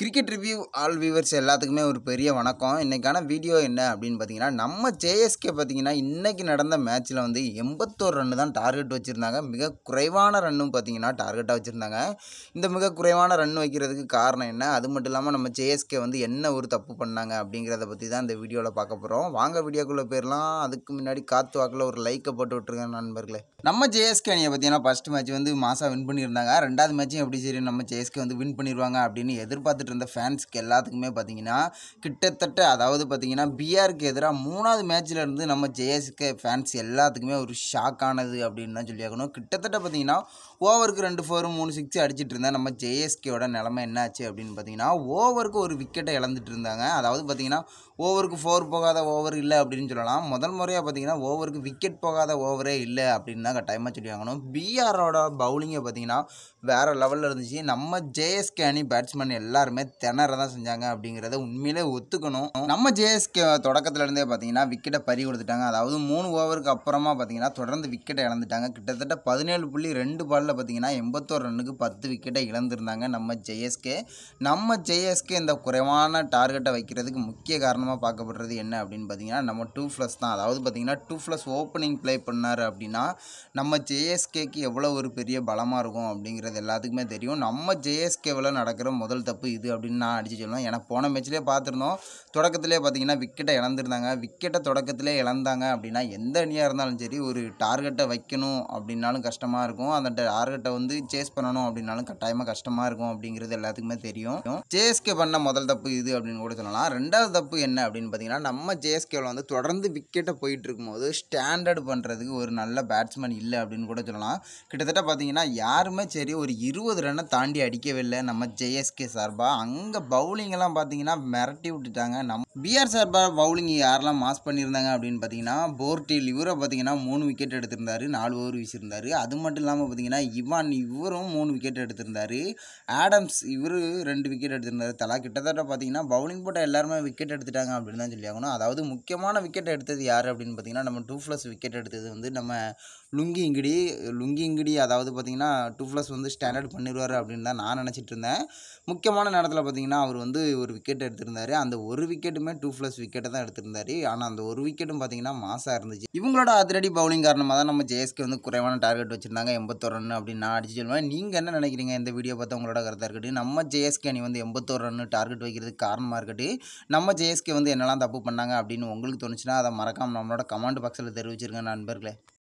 cricket review all viewers எல்லாத்துக்குமே ஒரு பெரிய வணக்கம் இன்றைக்கான வீடியோ என்ன அப்படின்னு பார்த்தீங்கன்னா நம்ம ஜேஎஸ்கே பார்த்தீங்கன்னா இன்றைக்கி நடந்த மேட்ச்சில் வந்து எண்பத்தோரு ரன்னு தான் டார்கெட் வச்சுருந்தாங்க மிக குறைவான ரன்னும் பார்த்தீங்கன்னா டார்கெட்டாக வச்சுருந்தாங்க இந்த மிக குறைவான ரன் வைக்கிறதுக்கு காரணம் என்ன அது மட்டும் இல்லாமல் நம்ம ஜேஎஸ்கே வந்து என்ன ஒரு தப்பு பண்ணாங்க அப்படிங்கிறத பற்றி தான் இந்த வீடியோவில் பார்க்க போகிறோம் வாங்க வீடியோக்குள்ளே போயிடலாம் அதுக்கு முன்னாடி காற்று வாக்கில் ஒரு லைக்கை போட்டு விட்ருக்காங்க நண்பர்களே நம்ம ஜேஎஸ்கே அணியை பார்த்தீங்கன்னா ஃபஸ்ட் மேட்ச் வந்து மாதம் வின் பண்ணியிருந்தாங்க ரெண்டாவது மேட்ச்சும் எப்படி சரி நம்ம ஜேஎஸ்கே வந்து வின் பண்ணிடுவாங்க அப்படின்னு எதிர்பார்த்துட்டு இருந்த ஃபேன்ஸ்க்கு எல்லாத்துக்குமே பார்த்தீங்கன்னா கிட்டத்தட்ட அதாவது பார்த்தீங்கன்னா பிஆருக்கு எதிராக மூணாவது மேட்ச்சில் இருந்து நம்ம ஜேஎஸ்கே ஃபேன்ஸ் எல்லாத்துக்குமே ஒரு ஷாக் ஆனது அப்படின்னு தான் சொல்லி ஆகணும் கிட்டத்தட்ட பார்த்தீங்கன்னா ஓவருக்கு ரெண்டு ஃபோர் மூணு சிக்ஸ் அடிச்சுட்டு இருந்தால் நம்ம ஜேஎஸ்கேயோட நிலமை என்னாச்சு அப்படின்னு பார்த்தீங்கன்னா ஓவருக்கு ஒரு விக்கெட்டை இழந்துட்டு இருந்தாங்க அதாவது பார்த்தீங்கன்னா ஓவருக்கு ஃபோர் போகாத ஓவர் இல்லை அப்படின்னு சொல்லலாம் முதல் முறையாக பார்த்தீங்கன்னா ஓவருக்கு விக்கெட் போகாத ஓவரே இல்லை அப்படின்னு தான் கட்டாயமாக சொல்லி ஆகணும் பிஆரோட பவுலிங்கை பார்த்தீங்கன்னா வேறு லெவலில் இருந்துச்சு நம்ம ஜேஎஸ்கே அணி பேட்ஸ்மேன் எல்லாருமே எல்லாமே திணற தான் செஞ்சாங்க அப்படிங்கிறத உண்மையிலே ஒத்துக்கணும் நம்ம ஜேஎஸ்கே தொடக்கத்துலேருந்தே பார்த்தீங்கன்னா விக்கெட்டை பறி கொடுத்துட்டாங்க அதாவது மூணு ஓவருக்கு அப்புறமா பார்த்தீங்கன்னா தொடர்ந்து விக்கெட்டை இழந்துட்டாங்க கிட்டத்தட்ட பதினேழு புள்ளி ரெண்டு பாலில் பார்த்தீங்கன்னா எண்பத்தோரு ரன்னுக்கு பத்து விக்கெட்டை இழந்திருந்தாங்க நம்ம ஜேஎஸ்கே நம்ம ஜேஎஸ்கே இந்த குறைவான டார்கெட்டை வைக்கிறதுக்கு முக்கிய காரணமாக பார்க்கப்படுறது என்ன அப்படின்னு பார்த்தீங்கன்னா நம்ம டூ ப்ளஸ் தான் அதாவது பார்த்தீங்கன்னா டூ ப்ளஸ் ஓப்பனிங் ப்ளே பண்ணார் அப்படின்னா நம்ம ஜேஎஸ்கேக்கு எவ்வளோ ஒரு பெரிய பலமாக இருக்கும் அப்படிங்கிறது எல்லாத்துக்குமே தெரியும் நம்ம ஜேஎஸ்கேவில் நடக்கிற முதல் தப்பு இது அப்படின்னு நான் அடித்து சொல்லுவேன் ஏன்னா போன மேட்ச்லேயே பார்த்துருந்தோம் தொடக்கத்திலே பார்த்தீங்கன்னா விக்கெட்டை இழந்துருந்தாங்க விக்கெட்டை தொடக்கத்திலே இழந்தாங்க அப்படின்னா எந்த அணியாக இருந்தாலும் சரி ஒரு டார்கெட்டை வைக்கணும் அப்படின்னாலும் கஷ்டமாக இருக்கும் அந்த டார்கெட்டை வந்து சேஸ் பண்ணணும் அப்படின்னாலும் கட்டாயமாக கஷ்டமாக இருக்கும் அப்படிங்கிறது எல்லாத்துக்குமே தெரியும் ஜேஎஸ்கே பண்ண முதல் தப்பு இது அப்படின்னு கூட சொல்லலாம் ரெண்டாவது தப்பு என்ன அப்படின்னு பார்த்தீங்கன்னா நம்ம ஜேஎஸ்கேவில் வந்து தொடர்ந்து விக்கெட்டை போயிட்டு இருக்கும்போது ஸ்டாண்டர்ட் பண்ணுறதுக்கு ஒரு நல்ல பேட்ஸ்மேன் இல்லை அப்படின்னு கூட சொல்லலாம் கிட்டத்தட்ட பார்த்தீங்கன்னா யாருமே சரி ஒரு இருபது ரன்னை தாண்டி அடிக்கவே இல்லை நம்ம ஜேஎஸ்கே சார்பாக அங்கே பவுலிங்கெல்லாம் பார்த்தீங்கன்னா மிரட்டி விட்டுட்டாங்க நம் பிஆர் சார்பாக பவுலிங் யாரெல்லாம் மாஸ் பண்ணியிருந்தாங்க அப்படின்னு பார்த்தீங்கன்னா போர்டில் இவரை பார்த்தீங்கன்னா மூணு விக்கெட் எடுத்திருந்தார் நாலு ஓவர் வீசியிருந்தார் அது மட்டும் இல்லாமல் பார்த்தீங்கன்னா இவான் இவரும் மூணு விக்கெட் எடுத்திருந்தார் ஆடம்ஸ் இவர் ரெண்டு விக்கெட் எடுத்திருந்தார் தலா கிட்டத்தட்ட பார்த்தீங்கன்னா பவுலிங் போட்ட எல்லாருமே விக்கெட் எடுத்துட்டாங்க அப்படின்னு தான் சொல்லி ஆகணும் அதாவது முக்கியமான விக்கெட் எடுத்தது யார் அப்படின்னு பார்த்தீங்கன்னா நம்ம டூ ப்ளஸ் விக்கெட் எடுத்தது வந்து நம்ம லுங்கி இங்கிடி லுங்கி இங்கிடி அதாவது பார்த்தீங்கன்னா டூ ப்ளஸ் வந்து ஸ்டாண்டர்ட் பண்ணிடுவார் அப்படின்னு தான் நான் நினச்சிட்டு இருந்தேன் முக்கியமான நேரத்தில் பார்த்தீங்கன்னா அவர் வந்து ஒரு விக்கெட் எடுத்திருந்தார் அந்த ஒரு விக்கெட்டுமே டூ ப்ளஸ் விக்கெட்டை தான் எடுத்திருந்தார் ஆனால் அந்த ஒரு விக்கெட்டும் பார்த்தீங்கன்னா மாசாக இருந்துச்சு இவங்களோட அதிரடி பவுலிங் காரணமாக தான் நம்ம ஜெயஸ்கே வந்து குறைவான டார்கெட் வச்சுருந்தாங்க எண்பத்தோரு ரன் அப்படின்னு நான் அடிச்சு சொல்லுவேன் நீங்கள் என்ன நினைக்கிறீங்க இந்த வீடியோ பார்த்து உங்களோட கருத்தாக இருக்கட்டும் நம்ம ஜெயஸ்கே அணி வந்து எண்பத்தோரு ரன் டார்கெட் வைக்கிறதுக்கு காரணமாக இருக்கட்டும் நம்ம ஜெயஸ்கே வந்து என்னெல்லாம் தப்பு பண்ணாங்க அப்படின்னு உங்களுக்கு தோணுச்சுன்னா அதை மறக்காமல் நம்மளோட கமெண்ட் பாக்ஸில் தெரிவிச்சிருக்கேன் நண்பர்களே